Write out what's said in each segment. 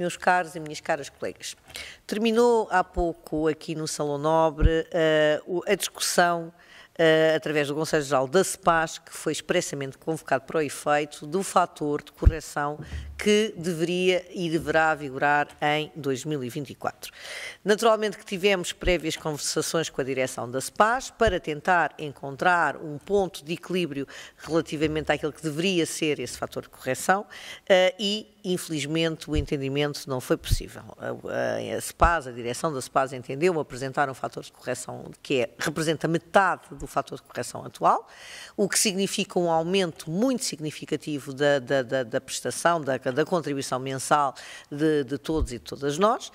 meus caros e minhas caras colegas. Terminou há pouco aqui no Salão Nobre eh, a discussão Uh, através do Conselho Geral da SEPAS, que foi expressamente convocado para o efeito do fator de correção que deveria e deverá vigorar em 2024. Naturalmente que tivemos prévias conversações com a direção da SEPAS para tentar encontrar um ponto de equilíbrio relativamente àquilo que deveria ser esse fator de correção uh, e infelizmente, o entendimento não foi possível. A, a, a SPAS, a direção da SPAS entendeu, apresentaram um fator de correção que é, representa metade do fator de correção atual, o que significa um aumento muito significativo da, da, da, da prestação, da, da contribuição mensal de, de todos e de todas nós.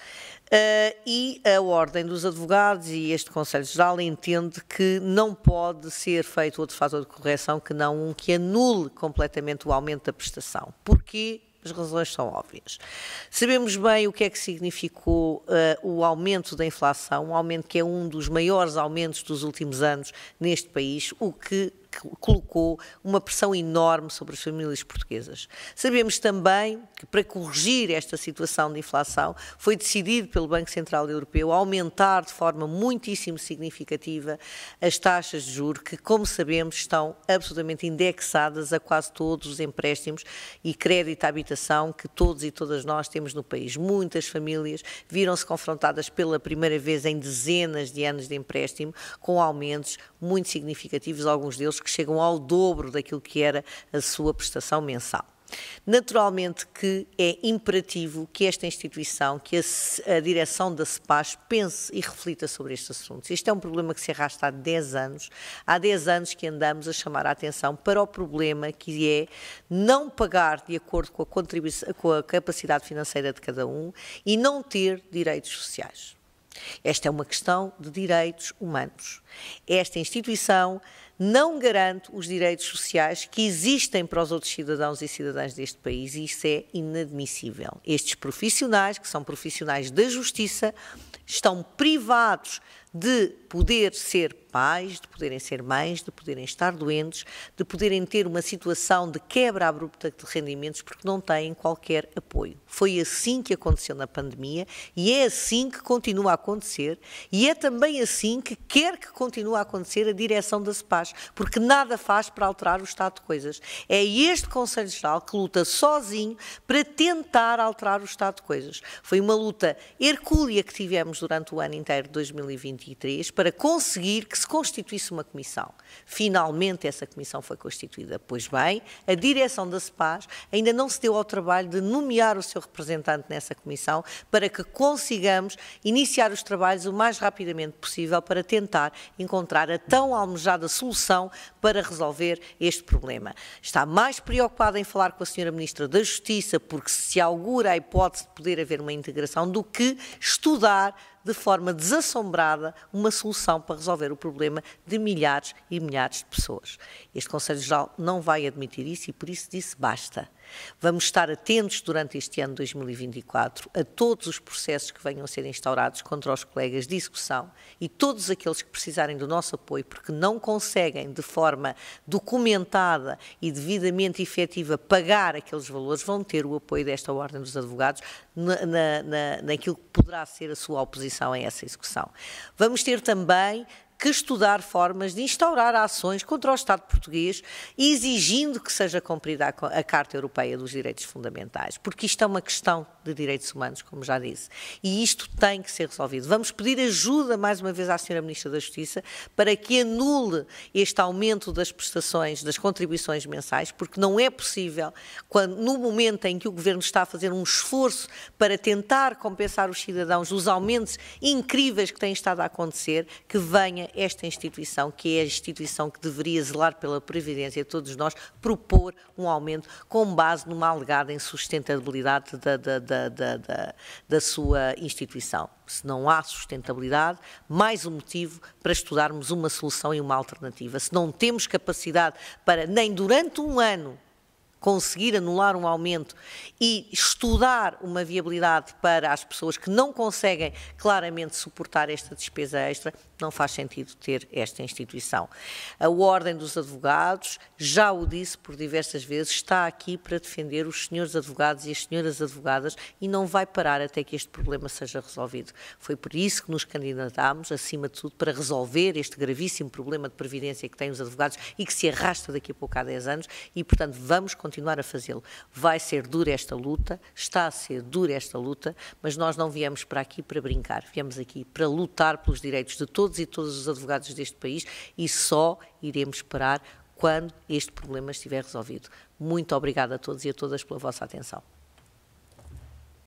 Uh, e a Ordem dos Advogados e este Conselho Geral entende que não pode ser feito outro fator de correção que não um que anule completamente o aumento da prestação. Porquê? As razões são óbvias. Sabemos bem o que é que significou uh, o aumento da inflação, um aumento que é um dos maiores aumentos dos últimos anos neste país, o que colocou uma pressão enorme sobre as famílias portuguesas. Sabemos também que, para corrigir esta situação de inflação, foi decidido pelo Banco Central Europeu aumentar de forma muitíssimo significativa as taxas de juros, que, como sabemos, estão absolutamente indexadas a quase todos os empréstimos e crédito à habitação que todos e todas nós temos no país. Muitas famílias viram-se confrontadas pela primeira vez em dezenas de anos de empréstimo, com aumentos muito significativos, alguns deles que chegam ao dobro daquilo que era a sua prestação mensal. Naturalmente que é imperativo que esta instituição, que a, a direção da CEPAS pense e reflita sobre estes assuntos. Este é um problema que se arrasta há 10 anos. Há 10 anos que andamos a chamar a atenção para o problema que é não pagar de acordo com a, com a capacidade financeira de cada um e não ter direitos sociais. Esta é uma questão de direitos humanos. Esta instituição não garante os direitos sociais que existem para os outros cidadãos e cidadãs deste país e isso é inadmissível. Estes profissionais, que são profissionais da justiça, estão privados de poder ser pais, de poderem ser mães, de poderem estar doentes, de poderem ter uma situação de quebra abrupta de rendimentos porque não têm qualquer apoio. Foi assim que aconteceu na pandemia e é assim que continua a acontecer e é também assim que quer que continue a acontecer a direção da SEPAS faz, porque nada faz para alterar o estado de coisas. É este Conselho Geral que luta sozinho para tentar alterar o estado de coisas. Foi uma luta hercúlea que tivemos durante o ano inteiro de 2023 para conseguir que se constituísse uma comissão. Finalmente essa comissão foi constituída. Pois bem, a direção da SEPAS ainda não se deu ao trabalho de nomear o seu representante nessa comissão para que consigamos iniciar os trabalhos o mais rapidamente possível para tentar encontrar a tão almejada solução solução para resolver este problema. Está mais preocupada em falar com a senhora Ministra da Justiça, porque se augura a hipótese de poder haver uma integração, do que estudar de forma desassombrada, uma solução para resolver o problema de milhares e milhares de pessoas. Este Conselho Geral não vai admitir isso e por isso disse basta. Vamos estar atentos durante este ano 2024 a todos os processos que venham a ser instaurados contra os colegas de execução e todos aqueles que precisarem do nosso apoio porque não conseguem, de forma documentada e devidamente efetiva, pagar aqueles valores, vão ter o apoio desta Ordem dos Advogados na, na, naquilo que poderá ser a sua oposição oposição é a essa execução. Vamos ter também que estudar formas de instaurar ações contra o Estado português, exigindo que seja cumprida a, Carta Europeia dos Direitos Fundamentais, porque isto é uma questão de direitos humanos, como já disse, e isto tem que ser resolvido. Vamos pedir ajuda, mais uma vez, à Sra. Ministra da Justiça para que anule este aumento das prestações, das contribuições mensais, porque não é possível, quando, no momento em que o Governo está a fazer um esforço para tentar compensar os cidadãos os aumentos incríveis que têm estado a acontecer, que venha esta instituição, que é a instituição que deveria zelar pela previdência de todos nós, propor um aumento com base numa alegada insustentabilidade da, da, da, da sua instituição. Se não há sustentabilidade, mais um motivo para estudarmos uma solução e uma alternativa. Se não temos capacidade para, nem durante um ano, conseguir anular um aumento e estudar uma viabilidade para as pessoas que não conseguem claramente suportar esta despesa extra, não faz sentido ter esta instituição. A Ordem dos Advogados, já o disse por diversas vezes, está aqui para defender os senhores advogados e as senhoras advogadas e não vai parar até que este problema seja resolvido. Foi por isso que nos candidatámos, acima de tudo, para resolver este gravíssimo problema de previdência que têm os advogados e que se arrasta daqui a pouco há 10 anos e, portanto, vamos continuar a fazê-lo. Vai ser dura esta luta, está a ser dura esta luta, mas nós não viemos para aqui para brincar, viemos aqui para lutar pelos direitos de todos e todos os advogados deste país e só iremos parar quando este problema estiver resolvido. Muito obrigada a todos e a todas pela vossa atenção.